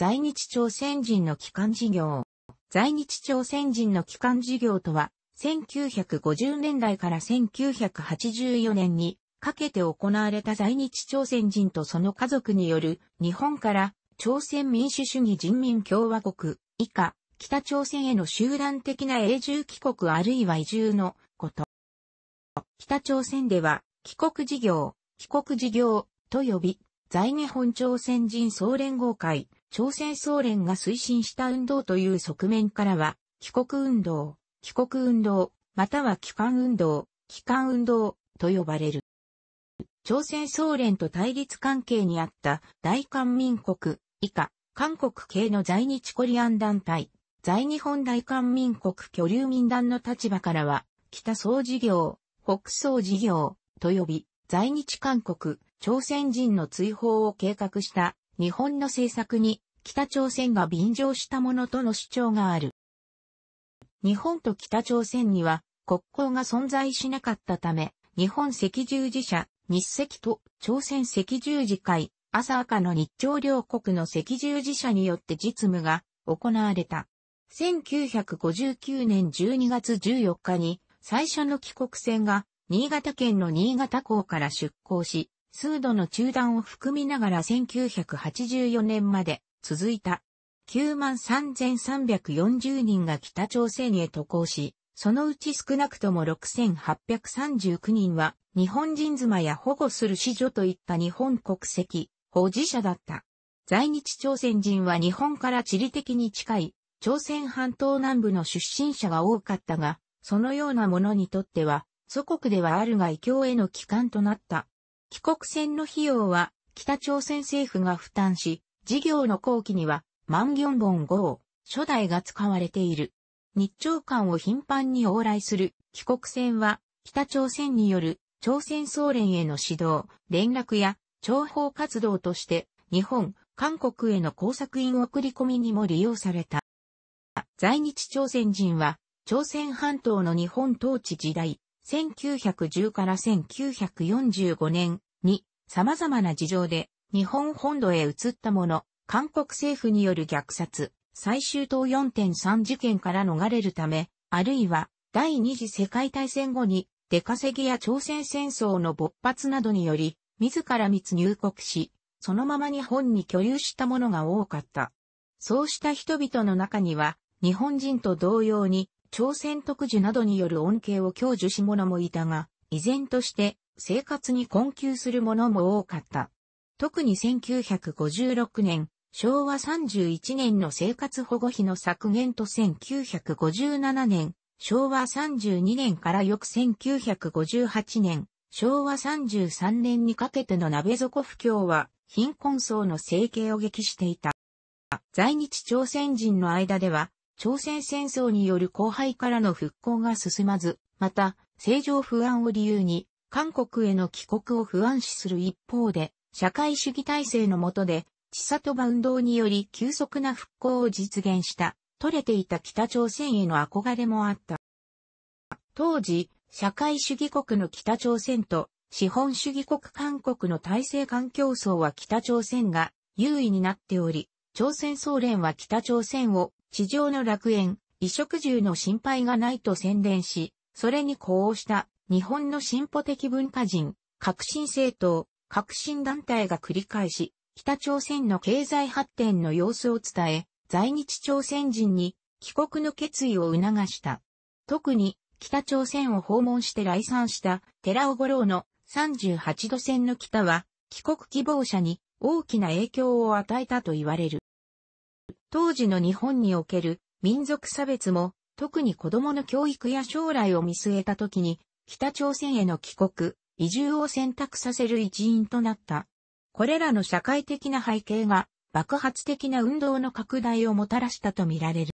在日朝鮮人の帰還事業。在日朝鮮人の帰還事業とは、1950年代から1984年にかけて行われた在日朝鮮人とその家族による日本から朝鮮民主主義人民共和国以下北朝鮮への集団的な永住帰国あるいは移住のこと。北朝鮮では帰国事業、帰国事業と呼び、在日本朝鮮人総連合会、朝鮮総連が推進した運動という側面からは、帰国運動、帰国運動、または帰還運動、帰還運動と呼ばれる。朝鮮総連と対立関係にあった大韓民国以下、韓国系の在日コリアン団体、在日本大韓民国居留民団の立場からは、北総事業、北総事業と呼び、在日韓国、朝鮮人の追放を計画した日本の政策に北朝鮮が便乗したものとの主張がある。日本と北朝鮮には国交が存在しなかったため、日本赤十字社、日赤と朝鮮赤十字会、朝赤の日朝両国の赤十字社によって実務が行われた。1959年12月14日に最初の帰国船が新潟県の新潟港から出港し、数度の中断を含みながら1984年まで続いた。93,340人が北朝鮮へ渡航し、そのうち少なくとも6,839人は日本人妻や保護する子女といった日本国籍、保持者だった。在日朝鮮人は日本から地理的に近い朝鮮半島南部の出身者が多かったが、そのようなものにとっては、祖国ではあるが異教への帰還となった帰国船の費用は北朝鮮政府が負担し、事業の後期には万元本号、初代が使われている。日朝間を頻繁に往来する帰国船は北朝鮮による朝鮮総連への指導、連絡や諜報活動として日本、韓国への工作員送り込みにも利用された。在日朝鮮人は朝鮮半島の日本統治時代、1910から1945年、様々な事情で日本本土へ移ったもの、韓国政府による虐殺、最終党4.3事件から逃れるため、あるいは第二次世界大戦後に出稼ぎや朝鮮戦争の勃発などにより、自ら密入国し、そのまま日本に居留したものが多かった。そうした人々の中には、日本人と同様に、朝鮮特需などによる恩恵を享受し者もいたが、依然として生活に困窮するものも多かった。特に1956年、昭和31年の生活保護費の削減と1957年、昭和32年から翌1958年、昭和33年にかけての鍋底不況は貧困層の生計を激していた。在日朝鮮人の間では、朝鮮戦争による荒廃からの復興が進まず、また、政情不安を理由に、韓国への帰国を不安視する一方で、社会主義体制の下で、地里場運動により急速な復興を実現した、取れていた北朝鮮への憧れもあった。当時、社会主義国の北朝鮮と資本主義国韓国の体制間競争は北朝鮮が優位になっており、朝鮮総連は北朝鮮を地上の楽園、衣食住の心配がないと宣伝し、それに呼応した日本の進歩的文化人、革新政党、革新団体が繰り返し、北朝鮮の経済発展の様子を伝え、在日朝鮮人に帰国の決意を促した。特に北朝鮮を訪問して来産した寺尾五郎の38度線の北は帰国希望者に大きな影響を与えたと言われる。当時の日本における民族差別も特に子供の教育や将来を見据えた時に北朝鮮への帰国、移住を選択させる一因となった。これらの社会的な背景が爆発的な運動の拡大をもたらしたとみられる。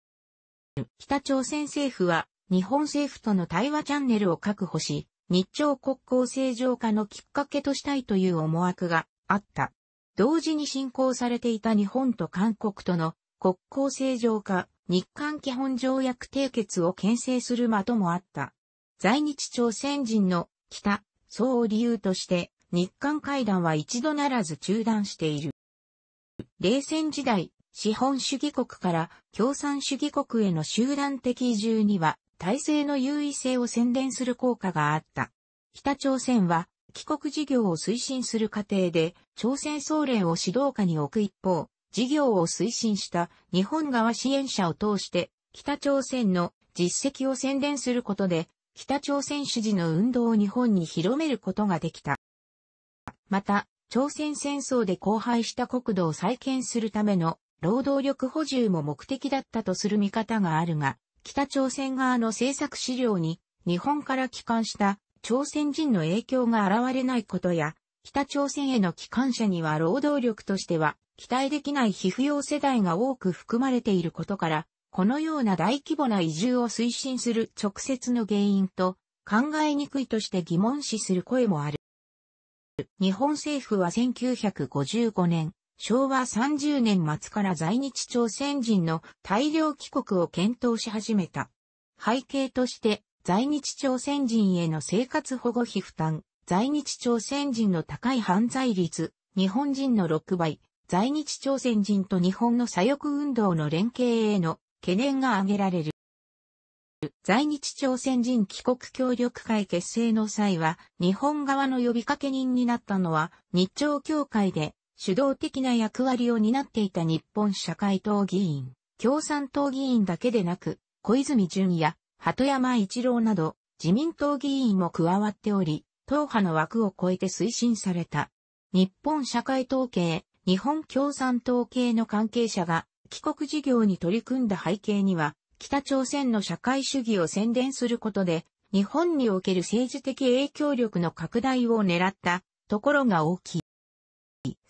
北朝鮮政府は日本政府との対話チャンネルを確保し、日朝国交正常化のきっかけとしたいという思惑があった。同時に進行されていた日本と韓国との国交正常化、日韓基本条約締結を牽制する的もあった。在日朝鮮人の北、そうを理由として、日韓会談は一度ならず中断している。冷戦時代、資本主義国から共産主義国への集団的移住には、体制の優位性を宣伝する効果があった。北朝鮮は、帰国事業を推進する過程で、朝鮮総連を指導下に置く一方、事業を推進した日本側支援者を通して、北朝鮮の実績を宣伝することで、北朝鮮主事の運動を日本に広めることができた。また、朝鮮戦争で荒廃した国土を再建するための労働力補充も目的だったとする見方があるが、北朝鮮側の政策資料に日本から帰還した朝鮮人の影響が現れないことや、北朝鮮への帰還者には労働力としては期待できない皮扶養世代が多く含まれていることから、このような大規模な移住を推進する直接の原因と考えにくいとして疑問視する声もある。日本政府は1955年、昭和30年末から在日朝鮮人の大量帰国を検討し始めた。背景として、在日朝鮮人への生活保護費負担、在日朝鮮人の高い犯罪率、日本人の6倍、在日朝鮮人と日本の左翼運動の連携への懸念が挙げられる。在日朝鮮人帰国協力会結成の際は、日本側の呼びかけ人になったのは、日朝協会で主導的な役割を担っていた日本社会党議員、共産党議員だけでなく、小泉淳や鳩山一郎など、自民党議員も加わっており、党派の枠を超えて推進された。日本社会党系、日本共産党系の関係者が帰国事業に取り組んだ背景には、北朝鮮の社会主義を宣伝することで、日本における政治的影響力の拡大を狙ったところが大きい。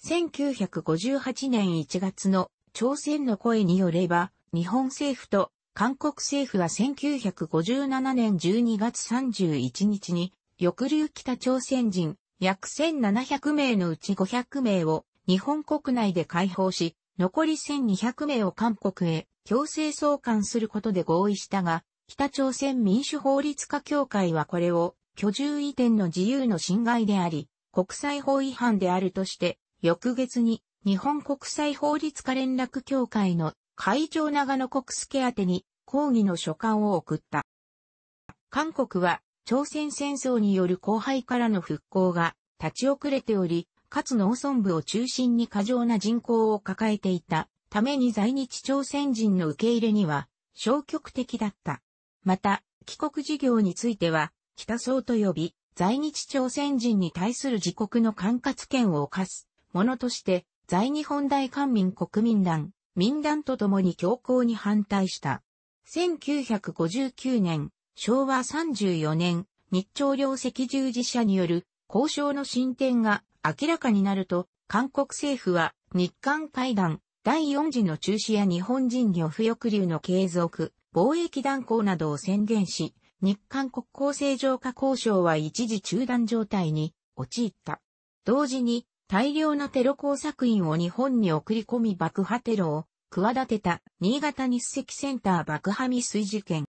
1958年1月の朝鮮の声によれば、日本政府と韓国政府は1957年12月31日に、抑留北朝鮮人約1700名のうち500名を日本国内で解放し、残り1200名を韓国へ強制送還することで合意したが、北朝鮮民主法律家協会はこれを居住移転の自由の侵害であり、国際法違反であるとして、翌月に日本国際法律家連絡協会の会長長野国助宛に抗議の書簡を送った。韓国は朝鮮戦争による荒廃からの復興が立ち遅れており、かつ農村部を中心に過剰な人口を抱えていたために在日朝鮮人の受け入れには消極的だった。また、帰国事業については、北総と呼び、在日朝鮮人に対する自国の管轄権を犯すものとして、在日本大官民国民団、民団と共に強硬に反対した。1959年、昭和34年、日朝両赤十字社による交渉の進展が明らかになると、韓国政府は日韓会談、第4次の中止や日本人漁夫抑留の継続、貿易断交などを宣言し、日韓国交正常化交渉は一時中断状態に陥った。同時に大量のテロ工作員を日本に送り込み爆破テロを企てた新潟日赤センター爆破未遂事件。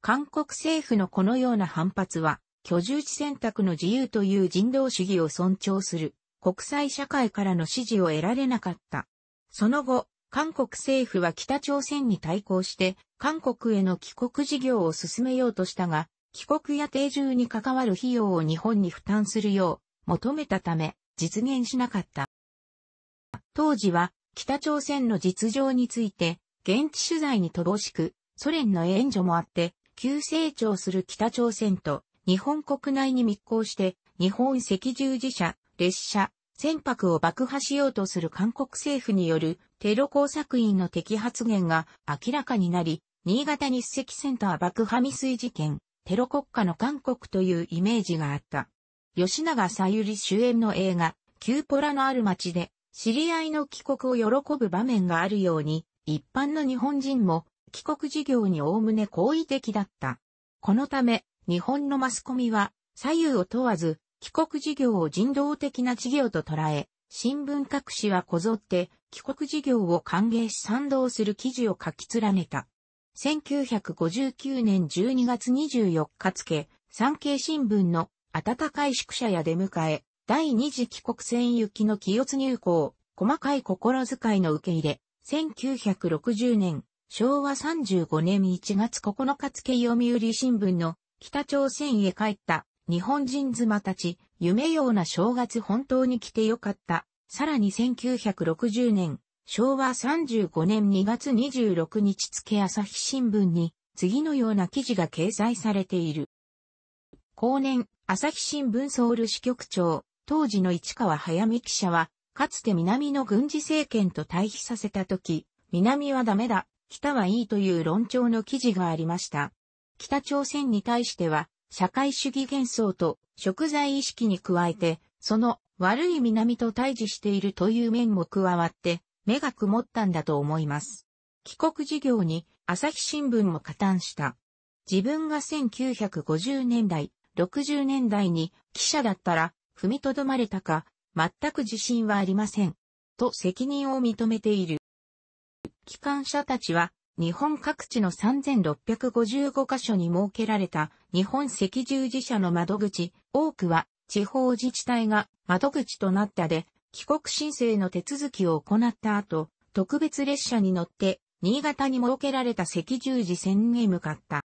韓国政府のこのような反発は居住地選択の自由という人道主義を尊重する国際社会からの支持を得られなかった。その後、韓国政府は北朝鮮に対抗して、韓国への帰国事業を進めようとしたが、帰国や定住に関わる費用を日本に負担するよう求めたため、実現しなかった。当時は、北朝鮮の実情について、現地取材に乏しく、ソ連の援助もあって、急成長する北朝鮮と日本国内に密航して、日本赤十字社、列車、船舶を爆破しようとする韓国政府によるテロ工作員の摘発言が明らかになり、新潟日赤センター爆破未遂事件、テロ国家の韓国というイメージがあった。吉永さゆり主演の映画、キューポラのある街で、知り合いの帰国を喜ぶ場面があるように、一般の日本人も帰国事業におおむね好意的だった。このため、日本のマスコミは左右を問わず、帰国事業を人道的な事業と捉え、新聞各紙はこぞって帰国事業を歓迎し賛同する記事を書き連ねた。1959年12月24日付、産経新聞の暖かい宿舎や出迎え、第二次帰国船行きの清津入港、細かい心遣いの受け入れ、1960年、昭和35年1月9日付読売新聞の北朝鮮へ帰った日本人妻たち、夢ような正月本当に来てよかった。さらに1960年、昭和35年2月26日付朝日新聞に、次のような記事が掲載されている。後年、朝日新聞ソウル支局長、当時の市川早見記者は、かつて南の軍事政権と対比させたとき、南はダメだ、北はいいという論調の記事がありました。北朝鮮に対しては、社会主義幻想と食材意識に加えて、その悪い南と対峙しているという面も加わって、目が曇ったんだと思います。帰国事業に朝日新聞も加担した。自分が1950年代、60年代に記者だったら踏みとどまれたか、全く自信はありません。と責任を認めている。機関車たちは日本各地の3655カ所に設けられた日本赤十字社の窓口、多くは地方自治体が窓口となったで、帰国申請の手続きを行った後、特別列車に乗って新潟に設けられた赤十字線へ向かった。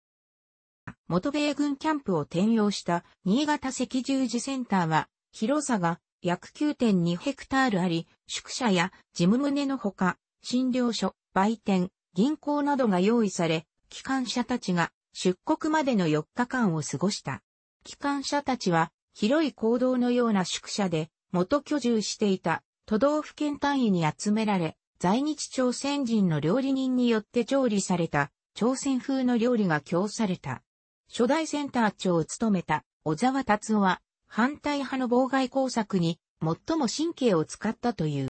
元米軍キャンプを転用した新潟赤十字センターは広さが約9.2ヘクタールあり、宿舎や事務棟のほか、診療所、売店、銀行などが用意され、機関車たちが出国までの4日間を過ごした。機関車たちは広い行動のような宿舎で元居住していた都道府県単位に集められ、在日朝鮮人の料理人によって調理された朝鮮風の料理が供された。初代センター長を務めた小沢達夫は反対派の妨害工作に最も神経を使ったという。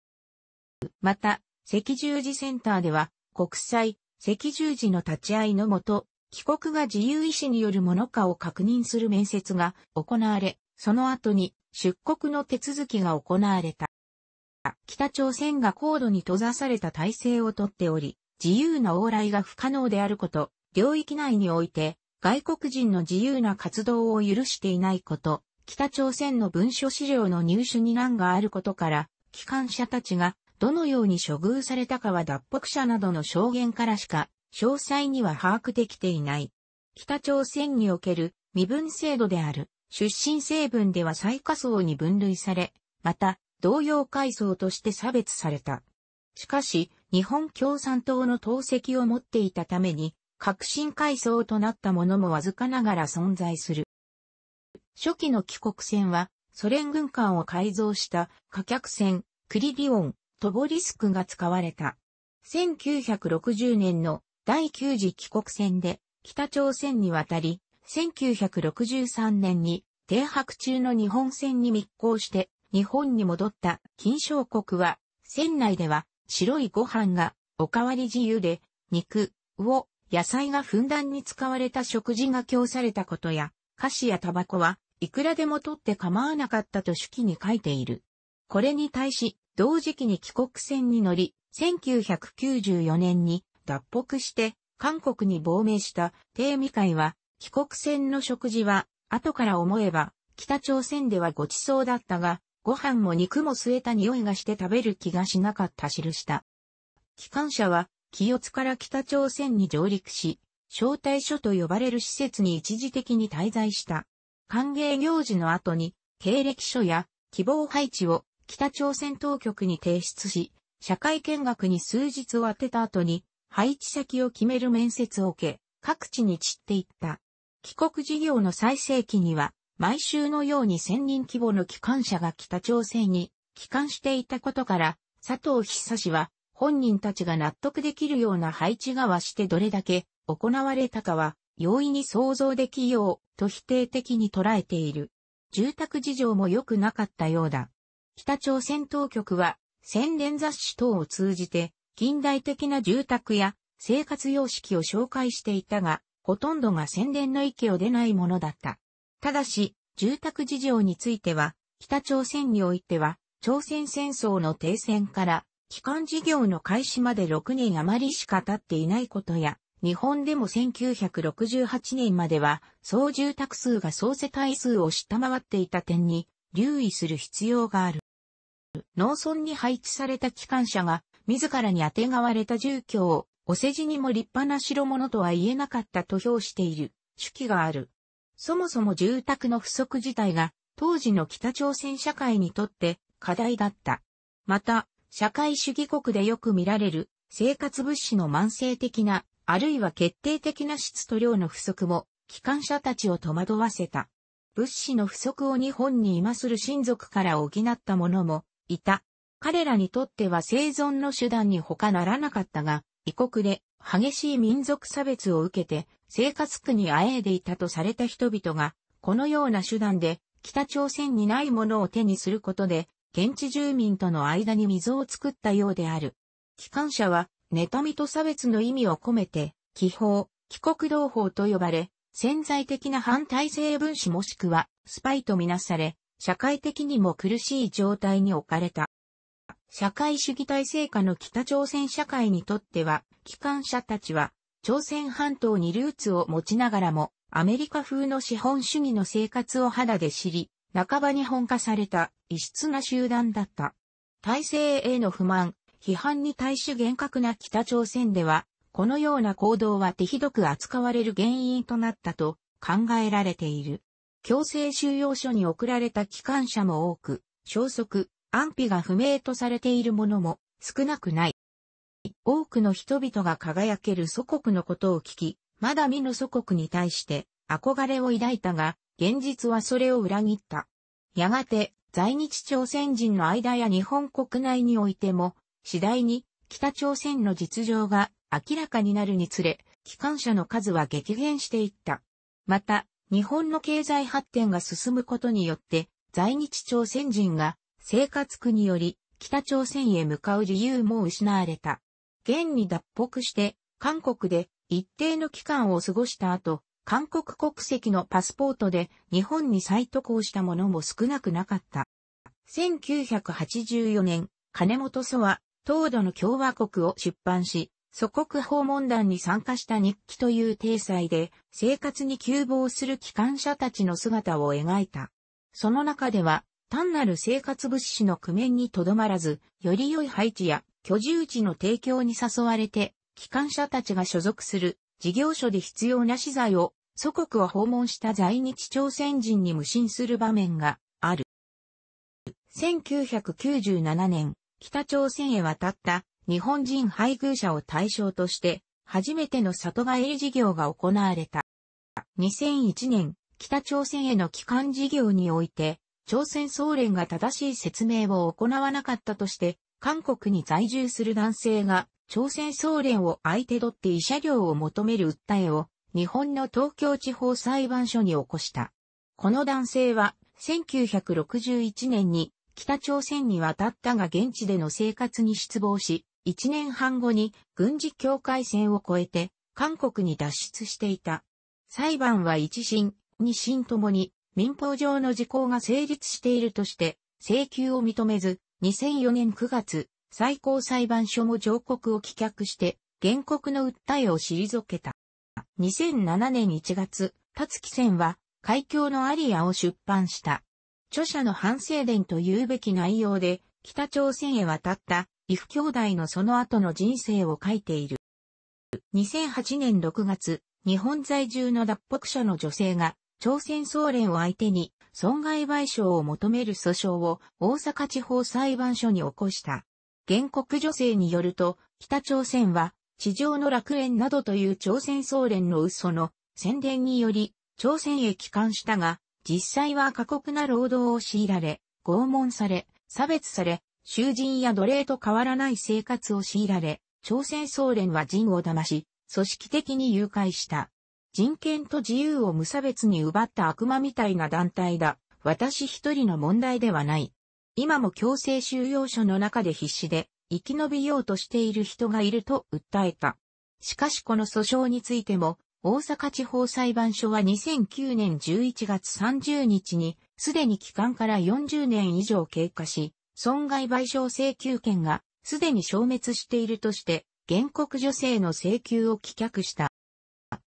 また、赤十字センターでは国際赤十字の立ち会いのもと、帰国が自由意志によるものかを確認する面接が行われ、その後に出国の手続きが行われた。北朝鮮が高度に閉ざされた体制をとっており、自由な往来が不可能であること、領域内において外国人の自由な活動を許していないこと、北朝鮮の文書資料の入手に難があることから、機関車たちがどのように処遇されたかは脱北者などの証言からしか、詳細には把握できていない。北朝鮮における身分制度である出身成分では最下層に分類され、また同様階層として差別された。しかし、日本共産党の党籍を持っていたために、革新階層となったものもわずかながら存在する。初期の帰国船は、ソ連軍艦を改造した貨客船、クリリオン、トボリスクが使われた。1960年の第9次帰国船で北朝鮮に渡り、1963年に停泊中の日本船に密航して日本に戻った金賞国は、船内では白いご飯がおかわり自由で、肉、魚、野菜がふんだんに使われた食事が供されたことや、菓子やタバコはいくらでも取って構わなかったと手記に書いている。これに対し、同時期に帰国船に乗り、1994年に脱北して韓国に亡命した低未会は、帰国船の食事は、後から思えば、北朝鮮ではご馳走だったが、ご飯も肉も据えた匂いがして食べる気がしなかった記した。機関車は、清津から北朝鮮に上陸し、招待所と呼ばれる施設に一時的に滞在した。歓迎行事の後に、経歴書や希望配置を北朝鮮当局に提出し、社会見学に数日を当てた後に、配置先を決める面接を受け、各地に散っていった。帰国事業の最盛期には、毎週のように1000人規模の機関車が北朝鮮に帰還していたことから、佐藤久氏は本人たちが納得できるような配置が側してどれだけ行われたかは容易に想像できようと否定的に捉えている。住宅事情も良くなかったようだ。北朝鮮当局は、宣伝雑誌等を通じて、近代的な住宅や生活様式を紹介していたが、ほとんどが宣伝の域を出ないものだった。ただし、住宅事情については、北朝鮮においては、朝鮮戦争の停戦から、帰還事業の開始まで6年余りしか経っていないことや、日本でも1968年までは、総住宅数が総世帯数を下回っていた点に、留意する必要がある。農村に配置された機関車が、自らにあてがわれた住居を、お世辞にも立派な代物とは言えなかったと評している、手記がある。そもそも住宅の不足自体が、当時の北朝鮮社会にとって課題だった。また、社会主義国でよく見られる、生活物資の慢性的な、あるいは決定的な質と量の不足も、機関車たちを戸惑わせた。物資の不足を日本に今する親族から補ったものもいた。彼らにとっては生存の手段に他ならなかったが、異国で激しい民族差別を受けて生活苦にあえいでいたとされた人々が、このような手段で北朝鮮にないものを手にすることで、現地住民との間に溝を作ったようである。機関車は、妬みと差別の意味を込めて、気泡、帰国同胞と呼ばれ、潜在的な反体制分子もしくは、スパイとみなされ、社会的にも苦しい状態に置かれた。社会主義体制下の北朝鮮社会にとっては、機関者たちは、朝鮮半島にルーツを持ちながらも、アメリカ風の資本主義の生活を肌で知り、半ばに本化された異質な集団だった。体制への不満、批判に対し厳格な北朝鮮では、このような行動は手ひどく扱われる原因となったと考えられている。強制収容所に送られた機関車も多く、消息、安否が不明とされているものも少なくない。多くの人々が輝ける祖国のことを聞き、まだ見ぬ祖国に対して憧れを抱いたが、現実はそれを裏切った。やがて、在日朝鮮人の間や日本国内においても、次第に北朝鮮の実情が明らかになるにつれ、機関車の数は激減していった。また、日本の経済発展が進むことによって、在日朝鮮人が生活苦により北朝鮮へ向かう理由も失われた。現に脱北して、韓国で一定の期間を過ごした後、韓国国籍のパスポートで日本に再渡航したものも少なくなかった。1984年、金本祖は、東土の共和国を出版し、祖国訪問団に参加した日記という体裁で、生活に急防する機関車たちの姿を描いた。その中では、単なる生活物資の工面にとどまらず、より良い配置や居住地の提供に誘われて、機関車たちが所属する事業所で必要な資材を祖国を訪問した在日朝鮮人に無心する場面がある。1997年、北朝鮮へ渡った日本人配偶者を対象として、初めての里帰り事業が行われた。2001年、北朝鮮への帰還事業において、朝鮮総連が正しい説明を行わなかったとして、韓国に在住する男性が、朝鮮総連を相手取って医者料を求める訴えを、日本の東京地方裁判所に起こした。この男性は、1961年に北朝鮮に渡ったが現地での生活に失望し、1年半後に軍事境界線を越えて韓国に脱出していた。裁判は一審、二審ともに民法上の事項が成立しているとして請求を認めず、2004年9月、最高裁判所も上告を棄却して原告の訴えを退けた。2007年1月、立木線は海峡のアリアを出版した。著者の反省伝というべき内容で、北朝鮮へ渡ったイフ兄弟のその後の人生を書いている。2008年6月、日本在住の脱北者の女性が、朝鮮総連を相手に、損害賠償を求める訴訟を大阪地方裁判所に起こした。原告女性によると、北朝鮮は、地上の楽園などという朝鮮総連の嘘の宣伝により、朝鮮へ帰還したが、実際は過酷な労働を強いられ、拷問され、差別され、囚人や奴隷と変わらない生活を強いられ、朝鮮総連は人を騙し、組織的に誘拐した。人権と自由を無差別に奪った悪魔みたいな団体だ。私一人の問題ではない。今も強制収容所の中で必死で生き延びようとしている人がいると訴えた。しかしこの訴訟についても、大阪地方裁判所は2009年11月30日に、すでに期間から40年以上経過し、損害賠償請求権がすでに消滅しているとして、原告女性の請求を棄却した。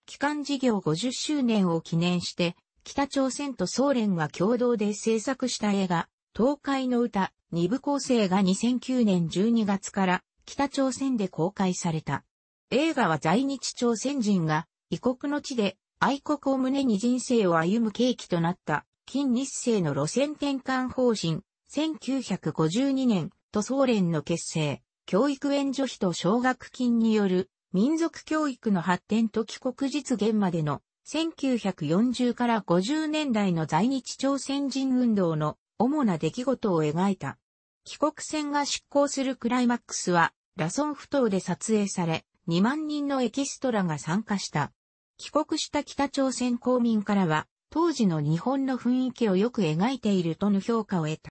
機関事業50周年を記念して、北朝鮮と総連が共同で制作した映画、東海の歌、二部構成が2009年12月から北朝鮮で公開された。映画は在日朝鮮人が異国の地で愛国を胸に人生を歩む契機となった近日世の路線転換方針1952年、塗装連の結成、教育援助費と奨学金による民族教育の発展と帰国実現までの1940から50年代の在日朝鮮人運動の主な出来事を描いた。帰国船が執行するクライマックスは、ラソン不島で撮影され、2万人のエキストラが参加した。帰国した北朝鮮公民からは、当時の日本の雰囲気をよく描いているとの評価を得た。